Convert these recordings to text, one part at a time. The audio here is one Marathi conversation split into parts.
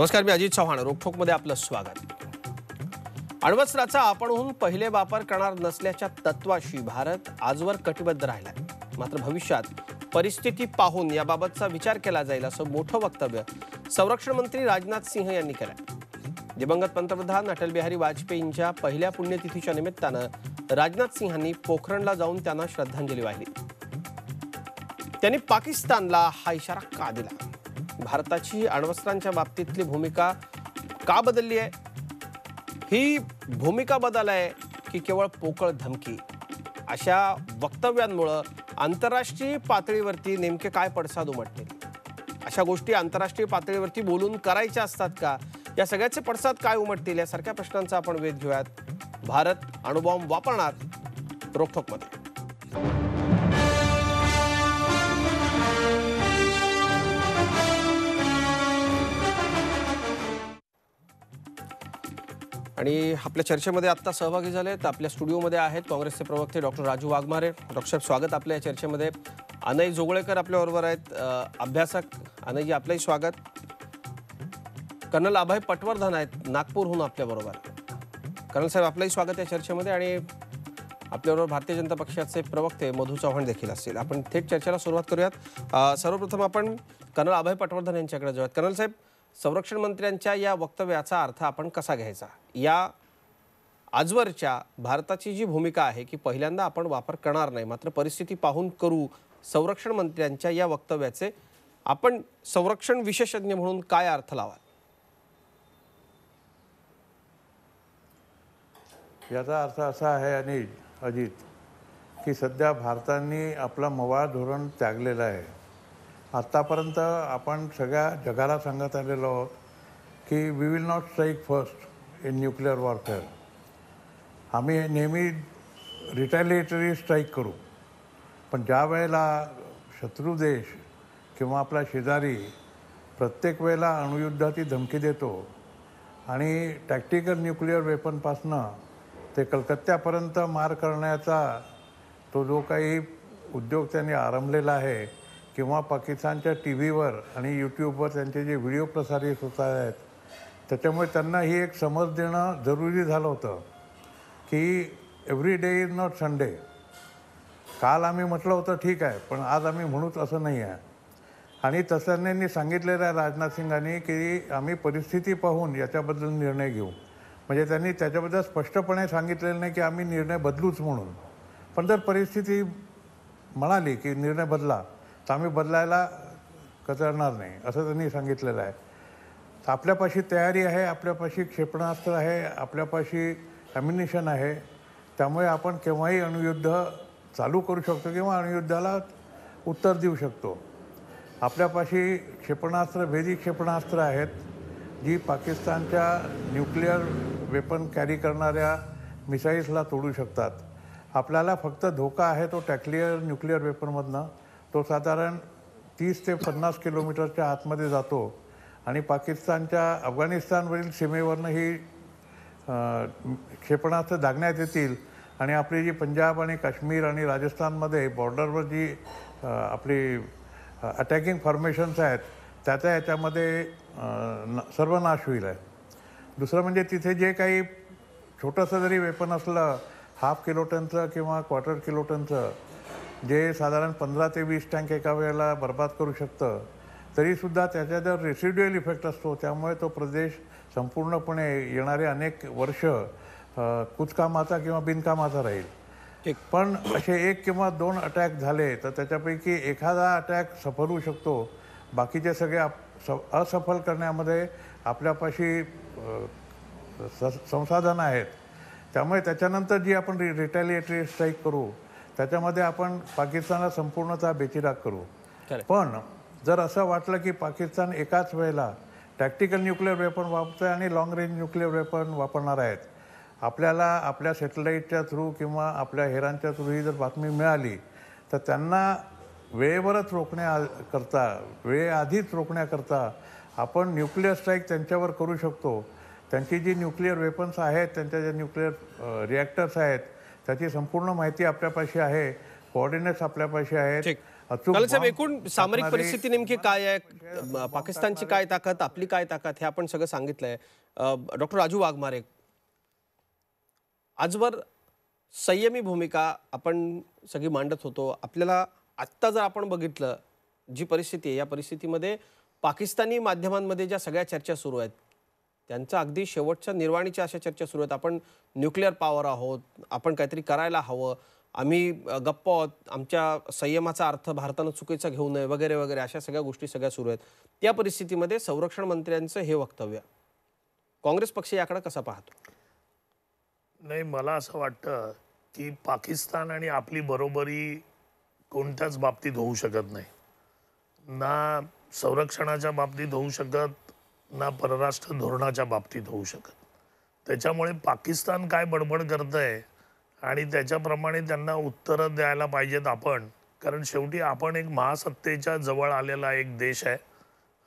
नमस्कार मी अजित चव्हाण रोखोकमध्ये आपलं स्वागत अण्वस्त्राचा आपणहून पहिले वापर करणार नसल्याच्या तत्वाशी भारत आजवर कटिबद्ध राहिला मात्र भविष्यात परिस्थिती पाहून याबाबतचा विचार केला जाईल असं मोठं वक्तव्य संरक्षण मंत्री राजनाथ सिंह यांनी केलं दिवंगत पंतप्रधान अटलबिहारी वाजपेयींच्या पहिल्या पुण्यतिथीच्या निमित्तानं राजनाथ सिंहांनी पोखरणला जाऊन त्यांना श्रद्धांजली वाहिली त्यांनी पाकिस्तानला हा इशारा का दिला भारताची अण्वस्त्रांच्या बाबतीतली भूमिका का बदलली आहे ही भूमिका बदल आहे की केवळ पोकळ धमकी अशा वक्तव्यांमुळं आंतरराष्ट्रीय पातळीवरती नेमके काय पडसाद उमटतील अशा गोष्टी आंतरराष्ट्रीय पातळीवरती बोलून करायच्या असतात का या सगळ्याचे पडसाद काय उमटतील यासारख्या प्रश्नांचा आपण वेध घेऊयात भारत अणुबॉम्ब वापरणार रोखोकमध्ये आणि आपल्या चर्चेमध्ये आत्ता सहभागी झाले तर आपल्या स्टुडिओमध्ये आहेत काँग्रेसचे प्रवक्ते डॉक्टर राजू वाघमारे डॉक्टर साहेब स्वागत आपल्या या चर्चेमध्ये अनय जोगळेकर आपल्याबरोबर आहेत अभ्यासक अनयजी आपलंही स्वागत कर्नल अभय पटवर्धन आहेत नागपूरहून आपल्याबरोबर कर्नल साहेब आपलंही स्वागत या चर्चेमध्ये आणि आपल्याबरोबर भारतीय जनता पक्षाचे प्रवक्ते मधू चव्हाण देखील असतील आपण थेट चर्चेला सुरुवात करूयात सर्वप्रथम आपण कर्नल अभय पटवर्धन यांच्याकडे जाऊयात कर्नल साहेब संरक्षण मंत्र्यांच्या या वक्तव्याचा अर्थ आपण कसा घ्यायचा या आजवरच्या भारताची जी भूमिका आहे की पहिल्यांदा आपण वापर करणार नाही मात्र परिस्थिती पाहून करू संरक्षण मंत्र्यांच्या या वक्तव्याचे आपण संरक्षण विशेषज्ञ म्हणून काय अर्थ लावाल याचा अर्थ असा आहे आणि अजित की सध्या भारताने आपला मवाळ धोरण त्यागलेलं आहे आत्तापर्यंत आपण सगळ्या जगाला सांगत आलेलो आहोत की we will not strike first in nuclear warfare आम्ही नेहमी रिटॅलिएटरी स्ट्राईक करू पण ज्या वेळेला शत्रू देश किंवा आपला शेजारी प्रत्येक वेळेला अणुयुद्धाची धमकी देतो आणि टॅक्टिकल न्यूक्लिअर वेपनपासनं ते कलकत्त्यापर्यंत मार करण्याचा तो जो काही उद्योग त्यांनी आरंभलेला आहे किंवा पाकिस्तानच्या टी व्हीवर आणि यूट्यूबवर त्यांचे जे व्हिडिओ प्रसारित होत आहेत त्याच्यामुळे त्यांना ही एक समज देणं जरुरी झालं होतं की every day is not Sunday काल आम्ही म्हटलं होतं ठीक आहे पण आज आम्ही म्हणूच असं नाही आहे आणि तसंनी सांगितलेलं आहे राजनाथ सिंगांनी की आम्ही परिस्थिती पाहून याच्याबद्दल निर्णय घेऊ म्हणजे त्यांनी त्याच्याबद्दल स्पष्टपणे सांगितलेलं नाही की आम्ही निर्णय बदलूच म्हणून पण जर परिस्थिती म्हणाली की निर्णय बदला तर आम्ही बदलायला कचरणार नाही असं त्यांनी सांगितलेलं आहे आपल्यापाशी तयारी आहे आपल्यापाशी क्षेपणास्त्र आहे आपल्यापाशी अम्युनिशन आहे त्यामुळे आपण केव्हाही अणुयुद्ध चालू करू शकतो किंवा अणुयुद्धाला उत्तर देऊ शकतो आपल्यापाशी क्षेपणास्त्र भेदी क्षेपणास्त्र आहेत जी पाकिस्तानच्या न्यूक्लिअर वेपन कॅरी करणाऱ्या मिसाईल्सला तोडू शकतात आपल्याला फक्त धोका आहे तो टॅक्लिअर न्यूक्लिअर वेपनमधनं तो साधारण तीस ते पन्नास किलोमीटरच्या आतमध्ये जातो आणि पाकिस्तानच्या अफगाणिस्तानवरील सीमेवरनं ही क्षेपणास्त्र दागण्यात येतील आणि आपली जी पंजाब आणि काश्मीर आणि राजस्थानमध्ये बॉर्डरवर जी आपली अटॅकिंग फॉर्मेशन्स आहेत त्याचा याच्यामध्ये सर्वनाश होईल आहे दुसरं म्हणजे तिथे जे काही छोटंसं जरी वेपन असलं हाफ किलो किंवा क्वार्टर किलोटनचं जे साधारण पंधरा ते वीस टँक एका वेळेला बर्बाद करू शकतं तरीसुद्धा त्याच्या जर रेसिड्युअल इफेक्ट असतो त्यामुळे तो प्रदेश संपूर्णपणे येणारे अनेक वर्ष कुचकामाचा किंवा बिनकामाचा राहील पण असे एक किंवा दोन अटॅक झाले तर त्याच्यापैकी एखादा अटॅक सफल होऊ शकतो बाकीचे सगळे आप असफल करण्यामध्ये आपल्यापाशी संसाधनं आहेत त्यामुळे त्याच्यानंतर जी आपण रि रिटॅलिएटरी स्ट्राईक करू त्याच्यामध्ये आपण पाकिस्तानला संपूर्णतः बेचिराग करू पण जर असं वाटलं की पाकिस्तान एकाच वेळेला टॅक्टिकल न्यूक्लिअर वेपन वापरतं आहे आणि लॉंग रेंज न्यूक्लिअर वेपन वापरणार आहेत आपल्याला आपल्या सॅटेलाईटच्या थ्रू किंवा आपल्या हेरांच्या थ्रू ही जर बातमी मिळाली तर त्यांना वेळेवरच करता वेळेआधीच रोखण्याकरता आपण न्यूक्लिअर स्ट्राईक त्यांच्यावर करू शकतो त्यांची जी न्यूक्लिअर वेपन्स आहेत त्यांच्या ज्या न्यूक्लिअर रिॲक्टर्स आहेत त्याची संपूर्ण माहिती आपल्यापाशी आहे फॉरेनर्स आपल्यापाशी आहेत एकूण सामरिक परिस्थिती नेमकी काय आहे पाकिस्तानची काय ताकद आपली काय ताकद हे आपण सगळं सांगितलंय डॉक्टर राजू वाघमारे आजवर संयमी भूमिका आपण सगळी मांडत होतो आपल्याला आत्ता जर आपण बघितलं जी परिस्थिती आहे या परिस्थितीमध्ये पाकिस्तानी माध्यमांमध्ये ज्या सगळ्या चर्चा सुरू आहेत त्यांचा अगदी शेवटच्या निर्वाणीच्या अशा चर्चा सुरू आहेत आपण न्यूक्लिअर पॉवर आहोत आपण काहीतरी करायला हवं आम्ही गप्प आमच्या संयमाचा अर्थ भारतानं चुकीचा घेऊ नये वगैरे वगैरे अशा सगळ्या गोष्टी सगळ्या सुरू आहेत त्या परिस्थितीमध्ये संरक्षण मंत्र्यांचं हे वक्तव्य काँग्रेस पक्ष याकडे कसा पाहतो नाही मला असं वाटतं की पाकिस्तान आणि आपली बरोबरी कोणत्याच बाबतीत होऊ शकत नाही ना संरक्षणाच्या बाबतीत होऊ शकत ना परराष्ट्र धोरणाच्या बाबतीत होऊ शकत त्याच्यामुळे पाकिस्तान काय बडबड करत आहे आणि त्याच्याप्रमाणे त्यांना उत्तरं द्यायला पाहिजेत आपण कारण शेवटी आपण एक महासत्तेच्या जवळ आलेला एक देश आहे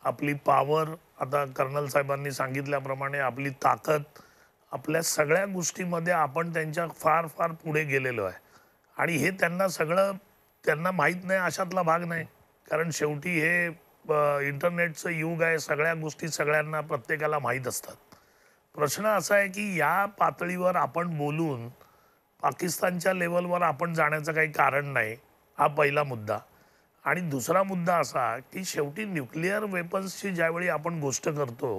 आपली पावर आता कर्नल साहेबांनी सांगितल्याप्रमाणे आपली ताकद आपल्या सगळ्या गोष्टीमध्ये आपण त्यांच्या फार फार पुढे गेलेलो आहे आणि हे त्यांना सगळं त्यांना माहीत नाही अशातला भाग नाही कारण शेवटी हे इंटरनेटचं युग आहे सगळ्या गोष्टी सगळ्यांना प्रत्येकाला माहीत असतात प्रश्न असा आहे की या पातळीवर आपण बोलून पाकिस्तानच्या लेवलवर आपण जाण्याचं काही कारण नाही हा पहिला मुद्दा आणि दुसरा मुद्दा असा की शेवटी न्यूक्लिअर वेपन्सची ज्यावेळी आपण गोष्ट करतो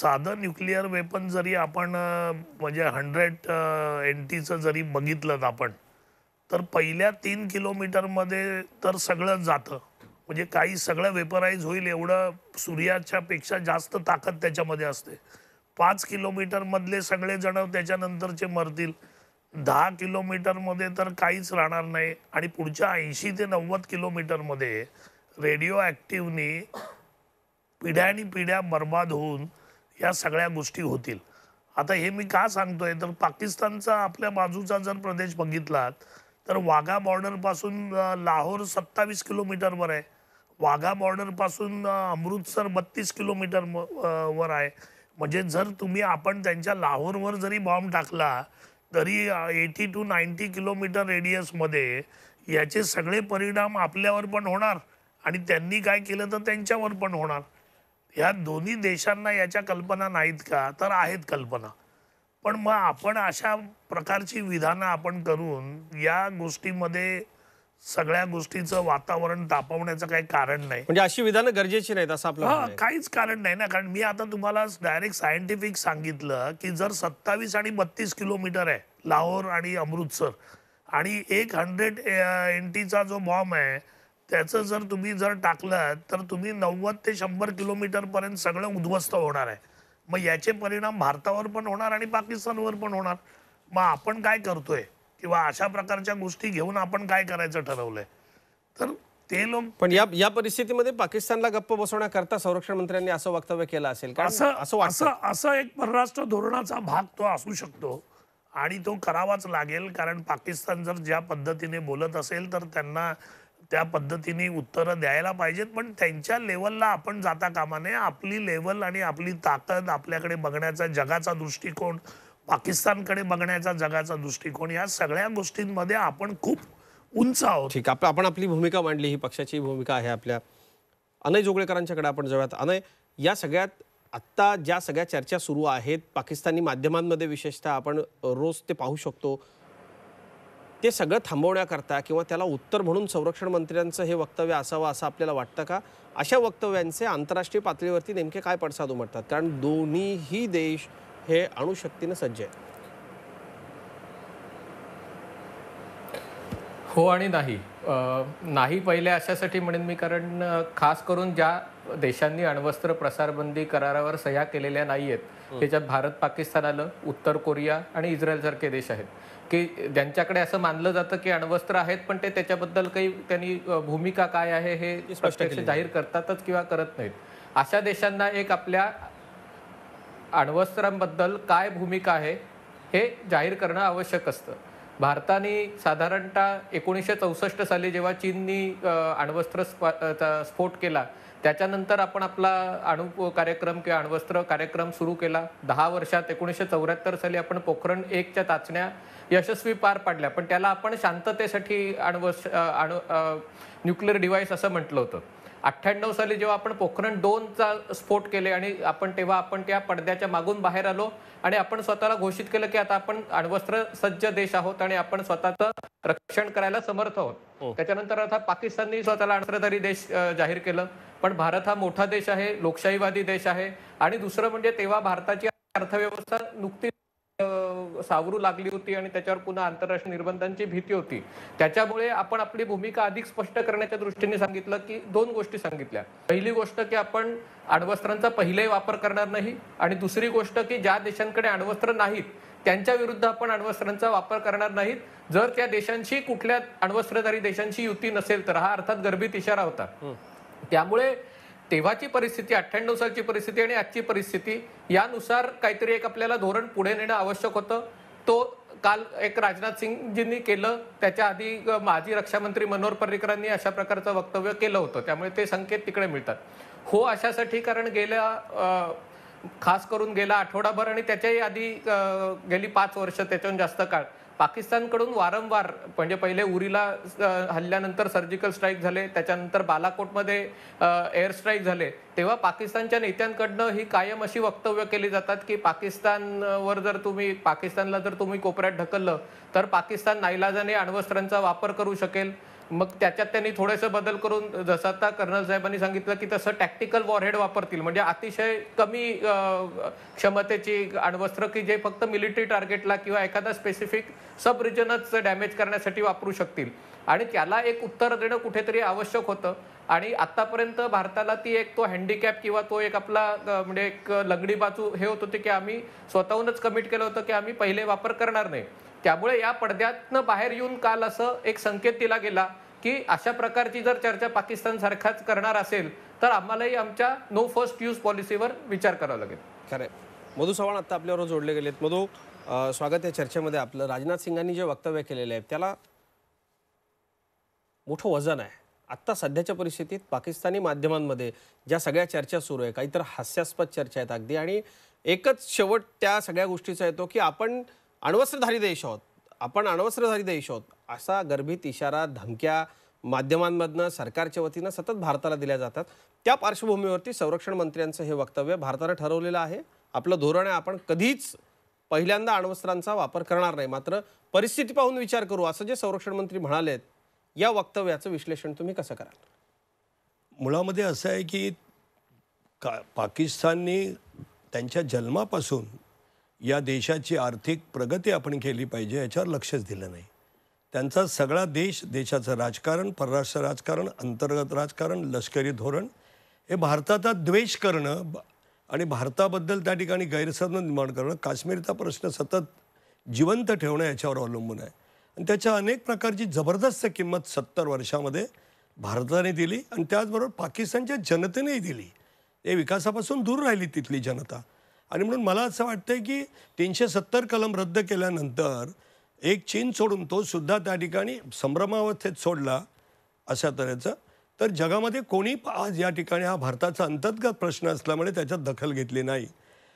साधं न्यूक्लिअर वेपन जरी आपण म्हणजे हंड्रेड एन टीचं जरी बघितलं आपण तर पहिल्या तीन किलोमीटरमध्ये तर सगळं जातं म्हणजे काही सगळं वेपराईज होईल एवढं सूर्याच्यापेक्षा जास्त ताकद त्याच्यामध्ये असते पाच किलोमीटरमधले सगळेजण त्याच्यानंतरचे मरतील दहा किलोमीटरमध्ये तर काहीच राहणार नाही आणि पुढच्या ऐंशी ते नव्वद किलोमीटरमध्ये रेडिओ ॲक्टिव्हनी पिढ्यानी पिढ्या बर्बाद होऊन या सगळ्या गोष्टी होतील आता हे मी का सांगतोय तर पाकिस्तानचा आपल्या बाजूचा जर प्रदेश बघितलात तर वाघा बॉर्डरपासून लाहोर सत्तावीस किलोमीटरवर आहे वाघा बॉर्डरपासून अमृतसर बत्तीस किलोमीटर वर आहे म्हणजे जर तुम्ही आपण त्यांच्या लाहोरवर जरी बॉम्ब टाकला तरी एटी टू नाईन्टी किलोमीटर रेडियसमध्ये याचे सगळे परिणाम आपल्यावर पण होणार आणि त्यांनी काय केलं तर त्यांच्यावर पण होणार ह्या दोन्ही देशांना याच्या कल्पना नाहीत का तर आहेत कल्पना पण मग आपण अशा प्रकारची विधानं आपण करून या गोष्टीमध्ये सगळ्या गोष्टीचं वातावरण तापवण्याचं काही कारण नाही म्हणजे अशी विधानं गरजेची नाहीत असं आपलं काहीच कारण नाही ना कारण मी आता तुम्हाला डायरेक्ट सायंटिफिक सांगितलं की जर सत्तावीस आणि बत्तीस किलोमीटर आहे लाहोर आणि अमृतसर आणि एक हंड्रेड एंटीचा जो बॉम्ब आहे त्याचं जर तुम्ही जर टाकलं तर तुम्ही नव्वद ते शंभर पर्यंत सगळं उद्ध्वस्त होणार आहे मग याचे परिणाम भारतावर पण होणार आणि पाकिस्तानवर पण होणार मग आपण काय करतोय किंवा अशा प्रकारच्या गोष्टी घेऊन आपण काय करायचं ठरवलंय तर ते लोक पण या या परिस्थितीमध्ये पाकिस्तानला गप्प बसवण्याकरता संरक्षण मंत्र्यांनी असं वक्तव्य केलं असेल असं असं असं असं एक परराष्ट्र धोरणाचा भाग तो असू शकतो आणि तो करावाच लागेल कारण पाकिस्तान जर ज्या पद्धतीने बोलत असेल तर त्यांना त्या पद्धतीने उत्तरं द्यायला पाहिजेत पण त्यांच्या लेवलला आपण जाता कामाने आपली लेवल आणि आपली ताकद आपल्याकडे बघण्याचा जगाचा दृष्टिकोन पाकिस्तानकडे बघण्याचा जगाचा दृष्टिकोन या सगळ्या गोष्टींमध्ये आपण खूप उंच आहोत ठीक आपण आपण आपली भूमिका मांडली ही पक्षाची भूमिका आहे आपल्या अनय जोगळेकरांच्याकडे आपण जाऊयात अनय या सगळ्यात आत्ता ज्या सगळ्या चर्चा सुरू आहेत पाकिस्तानी माध्यमांमध्ये विशेषतः आपण रोज ते पाहू शकतो ते सगळं थांबवण्याकरता किंवा त्याला उत्तर म्हणून संरक्षण मंत्र्यांचं हे वक्तव्य असावं असं आपल्याला वाटतं का अशा वक्तव्यांचे आंतरराष्ट्रीय पातळीवरती नेमके काय पडसाद उमटतात कारण दोन्हीही देश हे अणुशक्तीनं सज्ज आहे हो आणि नाही नाही पहिले अशासाठी म्हणेन मी कारण खास करून ज्या देशांनी अण्वस्त्र प्रसारबंदी करारावर सह्या केलेल्या नाही आहेत त्याच्यात भारत पाकिस्तान आलं उत्तर कोरिया आणि इस्रायल सारखे देश आहेत की ज्यांच्याकडे असं मानलं जातं की अण्वस्त्र आहेत पण ते त्याच्याबद्दल काही त्यांनी भूमिका काय आहे हे स्पष्ट जाहीर करतातच किंवा करत नाहीत अशा देशांना एक आपल्या अण्वस्त्रांबद्दल काय भूमिका आहे हे जाहीर करणं आवश्यक असतं भारताने साधारणतः एकोणीसशे चौसष्ट साली जेव्हा चीननी अण्वस्त्र स्फोट केला त्याच्यानंतर आपण आपला अणु कार्यक्रम किंवा अण्वस्त्र कार्यक्रम सुरू केला दहा वर्षात एकोणीसशे चौऱ्याहत्तर साली आपण पोखरण एकच्या चाचण्या यशस्वी पार पाडल्या पण त्याला आपण शांततेसाठी अण्वस् अणु न्यूक्लिअर डिव्हाइस असं म्हटलं होतं अठ्ठ्याण्णव साली जेव्हा आपण पोखरण दोनचा स्फोट केले आणि आपण तेव्हा आपण त्या पडद्याच्या मागून बाहेर आलो आणि आपण स्वतःला घोषित केलं की आता आपण अण्वस्त्र सज्ज देश आहोत आणि आपण स्वतःचं रक्षण करायला समर्थ आहोत हो. त्याच्यानंतर आता पाकिस्तानने स्वतःला अण्वस्त्रधारी देश जाहीर केलं पण भारत हा मोठा देश आहे लोकशाहीवादी देश आहे आणि दुसरं म्हणजे तेव्हा भारताची अर्थव्यवस्था नुकतीच सावरू लागली होती आणि त्याच्यावर पुन्हा आंतरराष्ट्रीय निर्बंधांची भीती होती त्याच्यामुळे आपण आपली भूमिका अधिक स्पष्ट करण्याच्या दृष्टीने सांगितलं की दोन गोष्टी सांगितल्या पहिली गोष्ट की आपण अण्वस्त्रांचा पहिलाही वापर करणार नाही आणि दुसरी गोष्ट की ज्या देशांकडे अण्वस्त्र नाहीत त्यांच्या विरुद्ध आपण अण्वस्त्रांचा वापर करणार नाहीत जर त्या देशांशी कुठल्या अण्वस्त्रधारी देशांची युती नसेल तर हा अर्थात गर्भित इशारा होता त्यामुळे तेव्हाची परिस्थिती अठ्ठ्याण्णव सालची परिस्थिती आणि आजची परिस्थिती यानुसार काहीतरी एक आपल्याला धोरण पुढे नेणं आवश्यक होतं तो काल एक राजनाथ सिंगजींनी केलं त्याच्या आधी माजी रक्षामंत्री मनोहर पर्रिकरांनी अशा प्रकारचं वक्तव्य केलं होतं त्यामुळे ते संकेत तिकडे मिळतात हो अशासाठी कारण गेल्या खास करून गेला आठवडाभर आणि त्याच्याही आधी गेली पाच वर्ष त्याच्याहून जास्त काळ पाकिस्तानकडून वारंवार म्हणजे पहिले उरीला हल्ल्यानंतर सर्जिकल स्ट्राईक झाले त्याच्यानंतर बालाकोटमध्ये एअर स्ट्राईक झाले तेव्हा पाकिस्तानच्या नेत्यांकडनं ही कायम अशी वक्तव्य केली जातात की पाकिस्तानवर जर तुम्ही पाकिस्तानला जर तुम्ही कोपऱ्यात ढकललं तर पाकिस्तान नाईलाजाने अण्वस्त्रांचा वापर करू शकेल मग त्याच्यात त्यांनी थोडेसं बदल करून जसं आता कर्नल साहेबांनी सांगितलं की तसं टॅक्टिकल वॉरहेड वापरतील म्हणजे अतिशय कमी क्षमतेची अण्वस्त्र की जे फक्त मिलिटरी टार्गेटला किंवा एखादा स्पेसिफिक सब रिजनच डॅमेज करण्यासाठी वापरू शकतील आणि त्याला एक उत्तर देणं कुठेतरी आवश्यक होतं आणि आतापर्यंत भारताला ती एक तो हँडिकॅप किंवा तो एक आपला म्हणजे एक लगडी बाजू हे होत होते की आम्ही स्वतःहूनच कमिट केलं होतं की आम्ही पहिले वापर करणार नाही त्यामुळे या पडद्यातनं बाहेर येऊन काल असं एक संकेत दिला गेला की अशा प्रकारची जर चर्चा पाकिस्तान सारखाच करणार असेल तर आम्हालाही आमच्या नो फर्स्ट यूज पॉलिसीवर विचार करावा लागेल खरे मधु चव्हाण आता आपल्यावर जोडले गेलेत मधू स्वागत या चर्चेमध्ये आपलं राजनाथ सिंगांनी जे वक्तव्य केलेले आहे त्याला मोठं वजन आहे आत्ता सध्याच्या परिस्थितीत पाकिस्तानी माध्यमांमध्ये ज्या सगळ्या चर्चा सुरू आहे काहीतर हास्यास्पद चर्चा आहेत अगदी आणि एकच शेवट त्या सगळ्या गोष्टीचा येतो की आपण अण्वस्त्रधारी देश आहोत आपण अनवसरधारी आहोत असा गर्भित इशारा धमक्या माध्यमांमधनं सरकारच्या वतीनं सतत भारताला दिल्या जातात त्या पार्श्वभूमीवरती संरक्षण मंत्र्यांचं हे वक्तव्य भारतानं ठरवलेलं आहे आपलं धोरण आहे आपण कधीच पहिल्यांदा अण्वस्त्रांचा वापर करणार नाही मात्र परिस्थिती पाहून विचार करू असं जे संरक्षण मंत्री म्हणालेत या वक्तव्याचं विश्लेषण तुम्ही कसं कराल मुळामध्ये असं आहे की का पाकिस्ताननी त्यांच्या जन्मापासून या देशाची आर्थिक प्रगती आपण केली पाहिजे याच्यावर लक्षच दिलं नाही त्यांचा सगळा देश देशाचं राजकारण परराष्ट्र राजकारण अंतर्गत राजकारण लष्करी धोरण हे भारताचा द्वेष करणं आणि भारताबद्दल त्या ठिकाणी गैरसमज निर्माण करणं काश्मीरचा प्रश्न सतत जिवंत ठेवणं याच्यावर अवलंबून आहे आणि त्याच्या अनेक प्रकारची जबरदस्त किंमत सत्तर वर्षामध्ये भारताने दिली आणि त्याचबरोबर पाकिस्तानच्या जनतेनेही दिली हे विकासापासून दूर राहिली तिथली जनता आणि म्हणून मला असं वाटतं की तीनशे सत्तर कलम रद्द केल्यानंतर एक चीन सोडून तो सुद्धा त्या ठिकाणी संभ्रमावस्थेत सोडला अशा तऱ्हेचं तर जगामध्ये कोणी आज या ठिकाणी हा भारताचा अंतर्गत प्रश्न असल्यामुळे त्याच्यात दखल घेतली नाही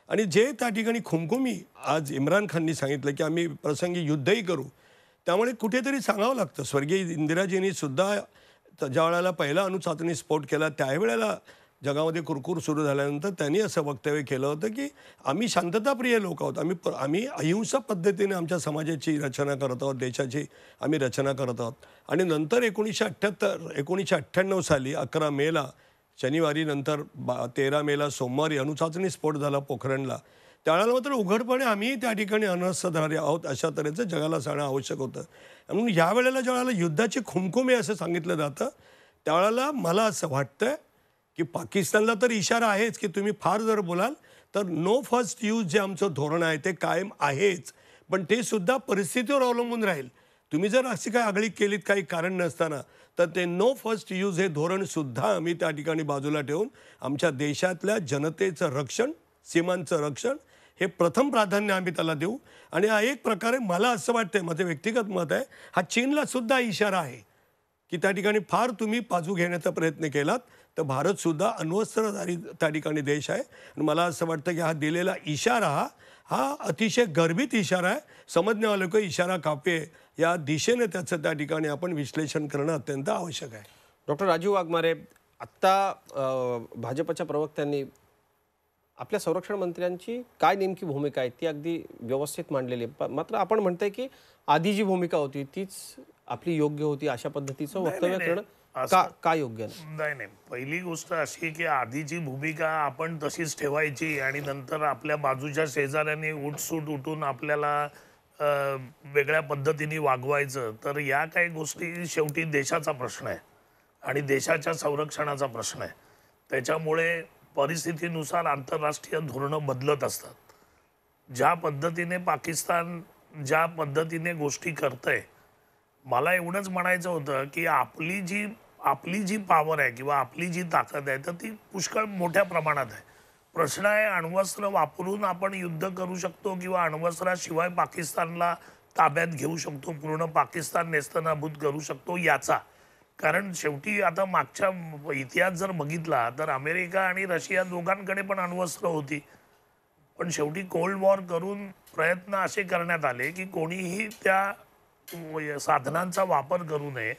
आणि जे त्या ठिकाणी खुमखुमी आज इम्रान खाननी सांगितलं की आम्ही प्रसंगी युद्धही करू त्यामुळे कुठेतरी सांगावं लागतं स्वर्गीय इंदिराजींनी सुद्धा ज्या वेळेला पहिला अणुचाचणी स्फोट केला त्यावेळेला जगामध्ये कुरकुर सुरू झाल्यानंतर त्यांनी असं वक्तव्य केलं होतं की आम्ही शांतताप्रिय लोक आहोत आम्ही आम्ही अहिंसा पद्धतीने आमच्या समाजाची रचना करत आहोत देशाची आम्ही रचना करत आहोत आणि नंतर एकोणीसशे अठ्ठ्याहत्तर एकोणीसशे अठ्ठ्याण्णव साली अकरा मेला शनिवारी नंतर बा तेरा मेला सोमवारी अणुचाचणी स्फोट झाला पोखरणला त्यावेळेला मात्र उघडपणे आम्ही त्या ठिकाणी अनर्थधारी आहोत अशा तऱ्हेचं जगाला सांगणं आवश्यक होतं म्हणून या वेळेला ज्या युद्धाची खुमखुमे असं सांगितलं जातं त्यावेळेला मला असं वाटतं की पाकिस्तानला तर इशारा आहेच की तुम्ही फार जर बोलाल तर नो फर्स्ट यूज जे आमचं धोरण आहे ते कायम आहेच पण ते सुद्धा परिस्थितीवर अवलंबून राहील तुम्ही जर अशी काही आगळी केलीत काही कारण नसताना तर ते नो फर्स्ट यूज हे धोरणसुद्धा आम्ही त्या ठिकाणी बाजूला ठेवून आमच्या देशातल्या जनतेचं रक्षण सीमांचं रक्षण हे प्रथम प्राधान्य आम्ही त्याला देऊ आणि हा एक प्रकारे मला असं वाटतंय माझं व्यक्तिगत मत आहे हा चीनला सुद्धा इशारा आहे की त्या ठिकाणी फार तुम्ही बाजू घेण्याचा प्रयत्न केलात तर भारतसुद्धा अण्वस्त्रधारी त्या ठिकाणी देश आहे आणि मला असं वाटतं की हा दिलेला इशारा हा हा अतिशय गर्भित इशारा आहे की इशारा कापे या दिशेने त्याचं त्या ठिकाणी आपण विश्लेषण करणं अत्यंत आवश्यक आहे डॉक्टर राजीव वाघमारे आत्ता भाजपच्या प्रवक्त्यांनी आपल्या संरक्षण मंत्र्यांची काय नेमकी भूमिका आहे ती अगदी व्यवस्थित मांडलेली आहे मात्र आपण म्हणतोय की आधी जी भूमिका होती तीच आपली योग्य होती अशा पद्धतीचं वक्तव्य करणं का काय योग्य नाही नाही पहिली गोष्ट अशी की आधीची भूमिका आपण तशीच ठेवायची आणि नंतर आपल्या बाजूच्या शेजाऱ्याने उठसूट उठून आपल्याला वेगळ्या पद्धतीने वागवायचं तर या काही गोष्टी शेवटी देशाचा प्रश्न आहे आणि देशाच्या संरक्षणाचा प्रश्न आहे त्याच्यामुळे परिस्थितीनुसार आंतरराष्ट्रीय धोरणं बदलत असतात ज्या पद्धतीने पाकिस्तान ज्या पद्धतीने गोष्टी करतंय मला एवढंच म्हणायचं होतं की आपली जी आपली जी पावर आहे किंवा आपली जी ताकद आहे तर ती पुष्कळ मोठ्या प्रमाणात आहे प्रश्न आहे अण्वस्त्र वापरून आपण युद्ध करू शकतो किंवा अण्वस्त्राशिवाय पाकिस्तानला ताब्यात घेऊ शकतो पूर्ण पाकिस्तान नेस्तनाभूत करू शकतो याचा कारण शेवटी आता मागच्या इतिहास जर बघितला तर अमेरिका आणि रशिया दोघांकडे पण अण्वस्त्र होती पण शेवटी कोल्ड वॉर करून प्रयत्न असे करण्यात आले की कोणीही त्या साधनांचा वापर करू नये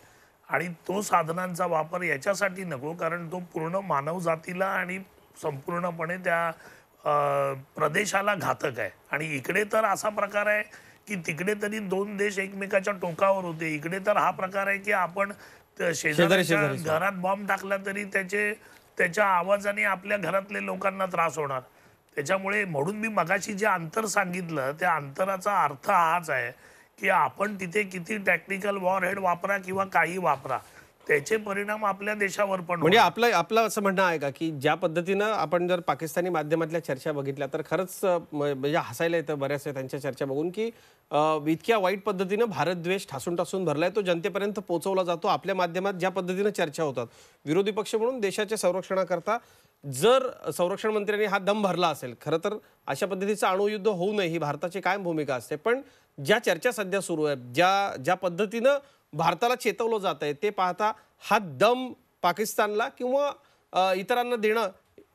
आणि तो साधनांचा वापर याच्यासाठी नको कारण तो पूर्ण मानवजातीला आणि संपूर्णपणे त्या प्रदेशाला घातक आहे आणि इकडे तर असा प्रकार आहे की तिकडे तरी दोन देश एकमेकाच्या टोकावर होते इकडे तर हा प्रकार आहे की आपण शेजारीच्या घरात बॉम्ब टाकला तरी त्याचे त्याच्या आवाजाने आपल्या घरातले लोकांना त्रास होणार त्याच्यामुळे म्हणून मी मगाशी जे अंतर सांगितलं त्या अंतराचा अर्थ हाच आहे की आपण तिथे किती टॅक्टिकल वॉर हेड वापरा किंवा काही वापरा त्याचे परिणाम आपल्या देशावर पण म्हणजे आपलं आपलं असं म्हणणं आहे का की ज्या पद्धतीनं आपण जर पाकिस्तानी माध्यमातल्या चर्चा बघितल्या तर खरंच म्हणजे हसायला येतं बऱ्याचशा त्यांच्या चर्चा बघून की इतक्या वाईट पद्धतीनं भारत द्वेष ठासून ठासून भरलाय तो जनतेपर्यंत पोहोचवला जातो आपल्या माध्यमात ज्या पद्धतीनं चर्चा होतात विरोधी पक्ष म्हणून देशाच्या संरक्षणाकरता जर संरक्षण मंत्र्यांनी हा दम भरला असेल खरं तर अशा पद्धतीचं अणुयुद्ध होऊ नये ही भारताची कायम भूमिका असते पण ज्या चर्चा सध्या सुरू आहेत ज्या ज्या पद्धतीनं भारताला चेतवलं जात आहे ते पाहता हा दम पाकिस्तानला किंवा इतरांना देणं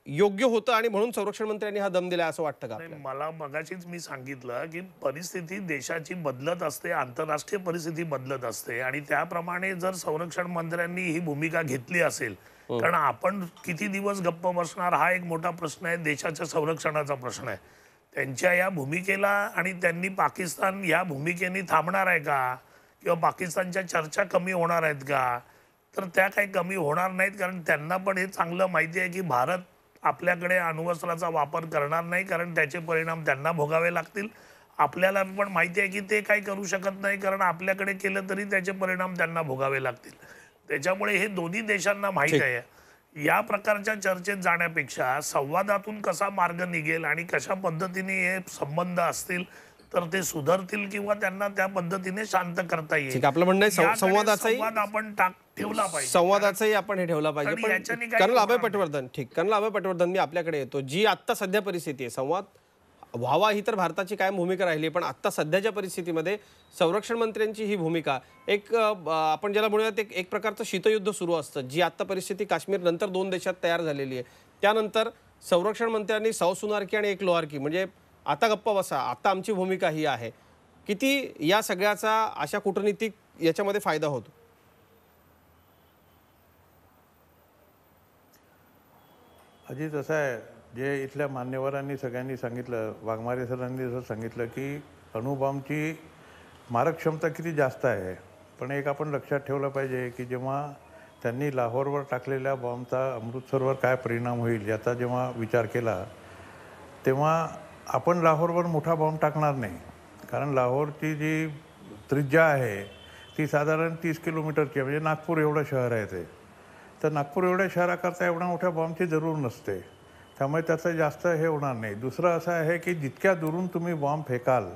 योग्य होतं आणि म्हणून संरक्षण मंत्र्यांनी हा दम दिला असं वाटतं का मला मगाशीच मी सांगितलं की परिस्थिती देशाची बदलत असते आंतरराष्ट्रीय परिस्थिती बदलत असते आणि त्याप्रमाणे जर संरक्षण मंत्र्यांनी ही भूमिका घेतली असेल हो. कारण आपण किती दिवस गप्प बसणार हा एक मोठा प्रश्न आहे देशाच्या संरक्षणाचा प्रश्न आहे त्यांच्या या भूमिकेला आणि त्यांनी पाकिस्तान या भूमिकेने थांबणार आहे का किंवा पाकिस्तानच्या चर्चा कमी होणार आहेत का तर त्या काही कमी होणार नाहीत कारण त्यांना पण हे चांगलं माहिती आहे की भारत आपल्याकडे अणुवस्त्राचा वापर करणार नाही कारण त्याचे परिणाम त्यांना भोगावे लागतील आपल्याला पण माहिती आहे की ते काही करू शकत नाही कारण आपल्याकडे केलं तरी त्याचे परिणाम त्यांना भोगावे लागतील त्याच्यामुळे हे दोन्ही देशांना माहीत आहे या प्रकारच्या चर्चेत जाण्यापेक्षा संवादातून कसा मार्ग निघेल आणि कशा पद्धतीने हे संबंध असतील तर ते सुधारतील किंवा त्यांना त्या पद्धतीने शांत करता येईल आपलं म्हणणं संवाद आपण ठेवला पाहिजे संवादाचाही आपण हे ठेवला पाहिजे कर्नल अभय पटवर्धन ठीक कर्नल अभय पटवर्धन मी आपल्याकडे येतो जी आता सध्या परिस्थिती आहे संवाद व्हावा ही तर भारताची कायम भूमिका राहिली पण आत्ता सध्याच्या परिस्थितीमध्ये संरक्षण मंत्र्यांची ही भूमिका एक आपण ज्याला म्हणूयात एक एक प्रकारचं शीतयुद्ध सुरू असतं जी आत्ता परिस्थिती काश्मीर नंतर दोन देशात तयार झालेली आहे त्यानंतर संरक्षण मंत्र्यांनी सौ सुनारकी आणि एक लोहारकी म्हणजे आता गप्पा बसा आता आमची भूमिका ही आहे किती या सगळ्याचा अशा कूटनीतिक याच्यामध्ये फायदा होतो अजित असं आहे जे इथल्या मान्यवरांनी सगळ्यांनी सांगितलं वाघमारे सरांनी जसं सांगितलं की अणुबॉम्बची मारक क्षमता किती जास्त आहे पण एक आपण लक्षात ठेवलं पाहिजे की जेव्हा त्यांनी लाहोरवर टाकलेल्या बॉम्बचा अमृतसरवर काय परिणाम होईल याचा जेव्हा विचार केला तेव्हा आपण लाहोरवर मोठा बॉम्ब टाकणार नाही कारण लाहोरची जी त्रिज्या आहे ती साधारण तीस किलोमीटरची म्हणजे नागपूर एवढं शहर आहे ते तर नागपूर एवढ्या शहराकरता एवढ्या मोठ्या बॉम्बची जरूर नसते त्यामुळे त्याचं जास्त हे होणार नाही दुसरं असं आहे की जितक्या दुरून तुम्ही बॉम्ब फेकाल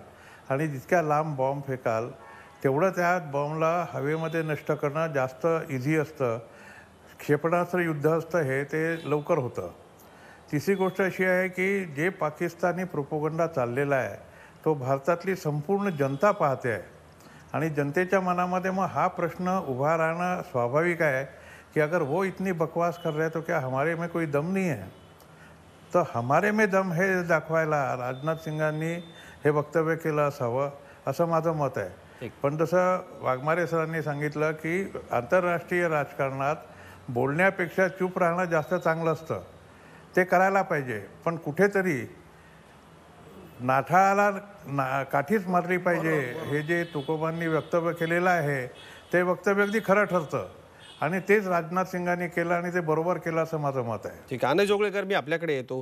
आणि जितक्या लांब बॉम्ब फेकाल तेवढं त्या बॉम्बला हवेमध्ये नष्ट करणं जास्त इझी असतं क्षेपणास्त्र युद्ध असतं हे ते लवकर होतं तिसरी गोष्ट अशी आहे की जे पाकिस्तानी प्रोपोगंडा चाललेला आहे तो भारतातली संपूर्ण जनता पाहते आहे आणि जनतेच्या मनामध्ये मग हा प्रश्न उभा राहणं स्वाभाविक आहे की अगर वो इतनी बकवास कर रहे तो क्या हमारे में कोई दम नहीं है तर हमारे में दम हे दाखवायला राजनाथ सिंगांनी हे वक्तव्य केलं असावं असं माझं मत आहे पण जसं वाघमारे सरांनी सांगितलं की आंतरराष्ट्रीय राजकारणात बोलण्यापेक्षा चूप राहणं जास्त चांगलं असतं ते करायला पाहिजे पण कुठेतरी नाठाला ना काठीच मारली पाहिजे हे जे तुकोबांनी वक्तव्य केलेलं आहे ते वक्तव्य अगदी खरं ठरतं आणि तेच राजनाथ सिंगांनी केलं आणि ते बरोबर केलं असं माझं मत आहे ठीक आहे अनय जोगळेकर मी आपल्याकडे येतो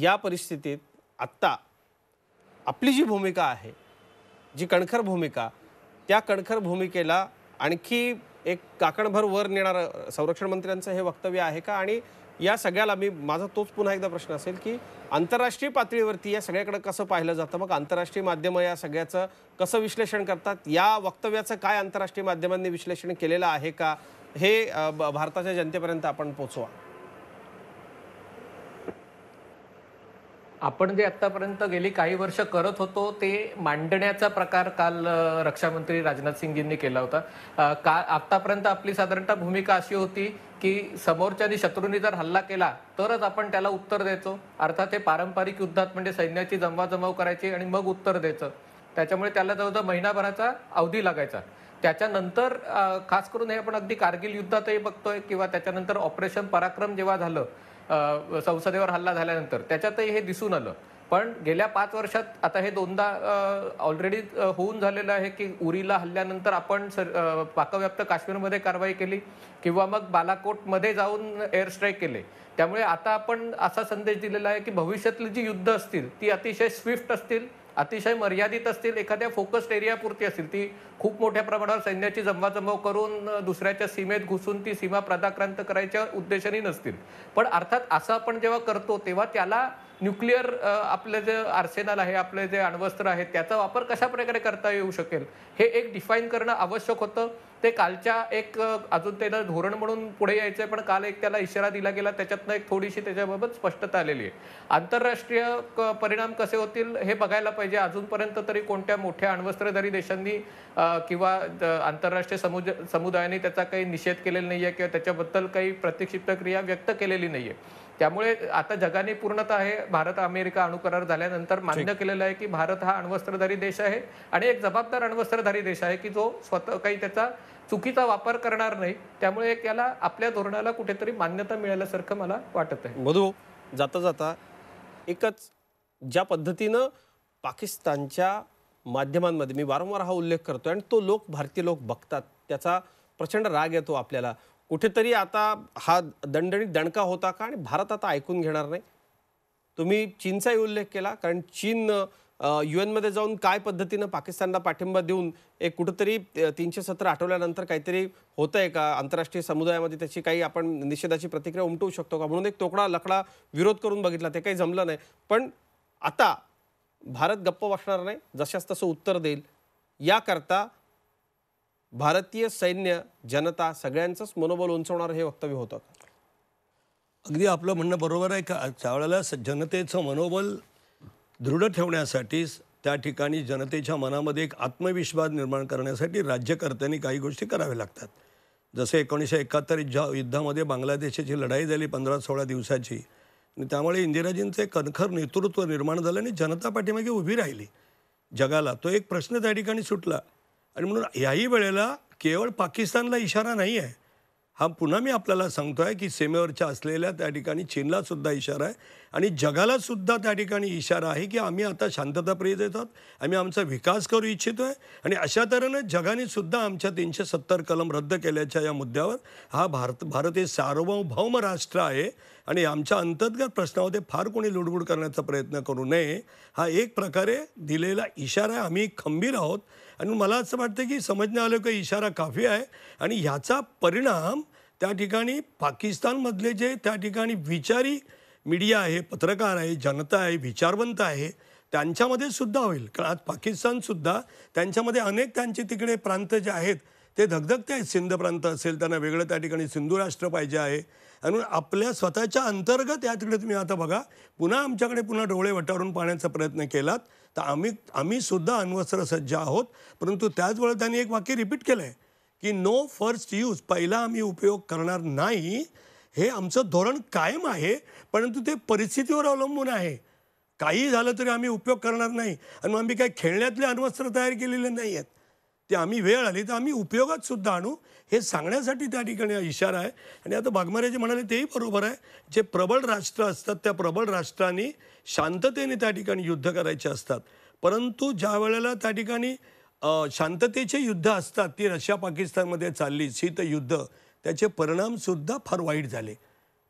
या परिस्थितीत आत्ता आपली जी भूमिका आहे जी कणखर भूमिका त्या कणखर भूमिकेला आणखी एक काकणभर वर नेणारं संरक्षण मंत्र्यांचं हे वक्तव्य आहे का आणि या सगळ्याला मी माझा तोच पुन्हा एकदा प्रश्न असेल की आंतरराष्ट्रीय पातळीवरती या सगळ्याकडे कसं पाहिलं जातं मग आंतरराष्ट्रीय माध्यमं या सगळ्याचं कसं विश्लेषण करतात या वक्तव्याचं काय आंतरराष्ट्रीय माध्यमांनी विश्लेषण केलेलं आहे का हे भारताच्या जनतेपर्यंत आपण पोचवा आपण जे आतापर्यंत गेली काही वर्ष करत होतो ते मांडण्याचा प्रकार काल रक्षामंत्री राजनाथ सिंगजींनी केला होता का आतापर्यंत आपली साधारणतः भूमिका अशी होती की समोरच्यानी शत्रूंनी जर हल्ला केला तरच आपण त्याला उत्तर द्यायचो अर्थात हे पारंपरिक युद्धात म्हणजे सैन्याची जमवाजमाव करायची आणि मग उत्तर द्यायचं त्याच्यामुळे त्याला जवळजवळ महिनाभराचा अवधी लागायचा त्याच्यानंतर खास करून हे आपण अगदी कारगिल युद्धातही बघतोय किंवा त्याच्यानंतर ऑपरेशन पराक्रम जेव्हा झालं संसदेवर हल्ला झाल्यानंतर त्याच्यातही हे दिसून आलं पण गेल्या पाच वर्षात आता हे दोनदा ऑलरेडी होऊन झालेलं आहे की उरीला हल्ल्यानंतर आपण पाकव्याप्त काश्मीरमध्ये कारवाई केली किंवा मग बालाकोटमध्ये जाऊन एअर स्ट्राईक केले त्यामुळे आता आपण असा संदेश दिलेला आहे की भविष्यातली जी युद्ध असतील ती अतिशय स्विफ्ट असतील अतिशय मर्यादित असतील एखाद्या फोकस्ड एरियापुरती असतील ती खूप मोठ्या प्रमाणावर सैन्याची जमवाजमव करून दुसऱ्याच्या सीमेत घुसून ती सीमा प्रदाक्रांत करायच्या उद्देशाने नसतील पण अर्थात असं आपण जेव्हा करतो तेव्हा त्याला न्यूक्लिअर आपलं जे आर्सेनल आहे आपले जे अण्वस्त्र आहे त्याचा वापर कशा प्रकारे करता येऊ शकेल हे एक डिफाईन करणं आवश्यक होतं ते कालच्या एक अजून त्याला धोरण म्हणून पुढे यायचं आहे पण काल एक त्याला इशारा दिला गेला त्याच्यातनं एक थोडीशी त्याच्याबाबत स्पष्टता आलेली आहे आंतरराष्ट्रीय परिणाम कसे होतील हे बघायला पाहिजे अजूनपर्यंत तरी कोणत्या मोठ्या अण्वस्त्रधारी देशांनी किंवा आंतरराष्ट्रीय समुज समुदायाने त्याचा काही निषेध केलेला नाही आहे किंवा त्याच्याबद्दल काही प्रतिक्षिप्त क्रिया व्यक्त केलेली नाही आहे त्यामुळे आता जगाने पूर्णतः आहे भारत अमेरिका अणुकरार झाल्यानंतर मान्य केलेलं आहे की भारत हा अण्वस्त्रधारी देश आहे आणि एक जबाबदार अण्वस्त्रधारी देश आहे की जो स्वतः काही त्याचा चुकीचा वापर करणार नाही त्यामुळे एक याला आपल्या धोरणाला कुठेतरी मान्यता मिळाल्यासारखं मला वाटत आहे मधू जाता जाता एकच ज्या पद्धतीनं पाकिस्तानच्या माध्यमांमध्ये मी वारंवार हा उल्लेख करतो आणि तो लोक भारतीय लोक बघतात त्याचा प्रचंड राग येतो आपल्याला कुठेतरी आता हा दणदणीत दणका होता का आणि भारत आता ऐकून घेणार नाही तुम्ही चीनचाही उल्लेख केला कारण चीन यू एनमध्ये जाऊन काय पद्धतीनं पाकिस्तानला पाठिंबा देऊन एक कुठंतरी तीनशे सत्र आठवल्यानंतर काहीतरी होत आहे का आंतरराष्ट्रीय समुदायामध्ये त्याची काही आपण निषेधाची प्रतिक्रिया उमटवू शकतो का म्हणून एक तोकडा लकडा विरोध करून बघितला ते काही जमलं नाही पण आता भारत गप्प बसणार नाही जशास तसं उत्तर देईल याकरता भारतीय सैन्य जनता सगळ्यांचंच मनोबल उंचवणार हे वक्तव्य होतं अगदी आपलं म्हणणं बरोबर आहे का त्यावेळेला जनतेचं मनोबल दृढ ठेवण्यासाठीच त्या ठिकाणी जनतेच्या मनामध्ये एक आत्मविश्वास निर्माण करण्यासाठी राज्यकर्त्यांनी काही गोष्टी कराव्या लागतात जसे एकोणीसशे एकाहत्तर ज्या युद्धामध्ये बांगलादेशाची लढाई झाली पंधरा सोळा दिवसाची आणि त्यामुळे एक कणखर नेतृत्व निर्माण झालं आणि जनता पाठीमागे उभी राहिली जगाला तो एक प्रश्न त्या ठिकाणी सुटला आणि म्हणून याही वेळेला केवळ पाकिस्तानला इशारा नाही आहे हा पुन्हा मी आपल्याला सांगतो आहे की सीमेवरच्या असलेल्या त्या ठिकाणी चीनला सुद्धा इशारा आहे आणि जगाला सुद्धा त्या ठिकाणी इशारा आहे की आम्ही आता शांतताप्रिय देतात आम्ही आमचा विकास करू इच्छितो आहे आणि अशा तऱ्हेनं जगाने सुद्धा आमच्या तीनशे सत्तर कलम रद्द केल्याच्या या मुद्द्यावर हा भारत भारत हे सार्वभौम राष्ट्र आहे आणि आमच्या अंतर्गत प्रश्नामध्ये फार कोणी लुडबुड करण्याचा प्रयत्न करू नये हा एक प्रकारे दिलेला इशारा आहे आम्ही खंबीर आहोत आणि मला असं वाटतं की समजण्या आलं काही इशारा काफी आहे आणि ह्याचा परिणाम त्या ठिकाणी पाकिस्तानमधले जे त्या ठिकाणी विचारी मीडिया आहे पत्रकार आहे जनता आहे विचारवंत आहे त्यांच्यामध्ये सुद्धा होईल कारण आज पाकिस्तानसुद्धा त्यांच्यामध्ये अनेक त्यांचे तिकडे प्रांत जे आहेत ते धगधगते आहेत सिंध प्रांत असेल त्यांना वेगळं त्या ठिकाणी सिंधू राष्ट्र पाहिजे आहे आणि आपल्या स्वतःच्या अंतर्गत या तिकडे तुम्ही आता बघा पुन्हा आमच्याकडे पुन्हा डोळे वटारून पाहण्याचा प्रयत्न केलात तर आम्ही आम्ही सुद्धा अण्वस्त्र सज्ज आहोत परंतु त्याच त्यांनी एक वाक्य रिपीट केलं आहे की नो फर्स्ट यूज पहिला आम्ही उपयोग करणार नाही हे आमचं धोरण कायम आहे परंतु ते परिस्थितीवर अवलंबून आहे काही झालं तरी आम्ही उपयोग करणार नाही आणि आम्ही काही खेळण्यातले अण्वस्त्र तयार केलेले नाही आहेत ते आम्ही वेळ आली तर आम्ही उपयोगात सुद्धा आणू हे सांगण्यासाठी त्या ठिकाणी इशारा आहे आणि आता जे म्हणाले तेही बरोबर आहे जे प्रबळ राष्ट्र असतात त्या प्रबळ राष्ट्रांनी शांततेने त्या ठिकाणी युद्ध करायचे असतात परंतु ज्या वेळेला त्या ठिकाणी शांततेचे युद्ध असतात ती रशिया पाकिस्तानमध्ये चालली शीत युद्ध त्याचे परिणामसुद्धा फार वाईट झाले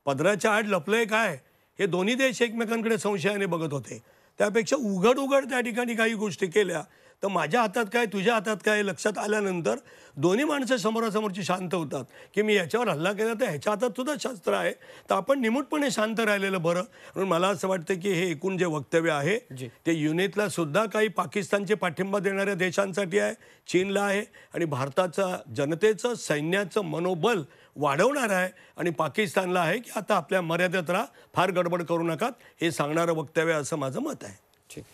पदराच्या आड आहे काय हे दोन्ही देश एकमेकांकडे संशयाने बघत होते त्यापेक्षा उघड उघड त्या ठिकाणी काही गोष्टी केल्या तर माझ्या हातात काय तुझ्या हातात काय लक्षात आल्यानंतर दोन्ही माणसं समोरासमोरची शांत होतात की मी याच्यावर हल्ला केला तर ह्याच्या हातात सुद्धा शास्त्र आहे तर आपण निमूटपणे शांत राहिलेलं बरं म्हणून मला असं वाटतं की हे एकूण जे वक्तव्य आहे ते युनिटला सुद्धा काही पाकिस्तानचे पाठिंबा देणाऱ्या देशांसाठी आहे चीनला आहे आणि भारताचं जनतेचं सैन्याचं मनोबल वाढवणार आहे आणि पाकिस्तानला आहे की आता आपल्या मर्यादेत राहा फार गडबड करू नका हे सांगणारं वक्तव्य असं माझं मत आहे ठीक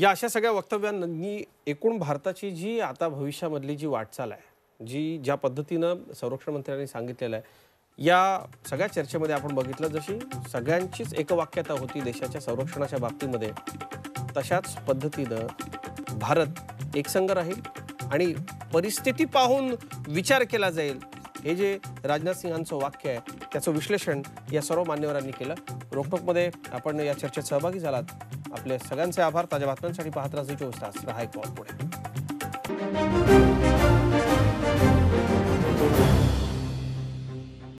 या अशा सगळ्या वक्तव्यांनी एकूण भारताची जी आता भविष्यामधली जी वाटचाल आहे जी ज्या पद्धतीनं संरक्षण मंत्र्यांनी सांगितलेलं आहे या सगळ्या चर्चेमध्ये आपण बघितलं जशी सगळ्यांचीच एकवाक्यता होती देशाच्या संरक्षणाच्या बाबतीमध्ये तशाच पद्धतीनं भारत एकसंग राहील आणि परिस्थिती पाहून विचार केला जाईल हे जे राजनाथ सिंहांचं वाक्य आहे त्याचं विश्लेषण या सर्व मान्यवरांनी केलं रोकटोकमध्ये आपण या चर्चेत सहभागी झालात आपले सगळ्यांचे आभार ताज्या बातम्यांसाठी पाहत राहा सहायक चोवीस तास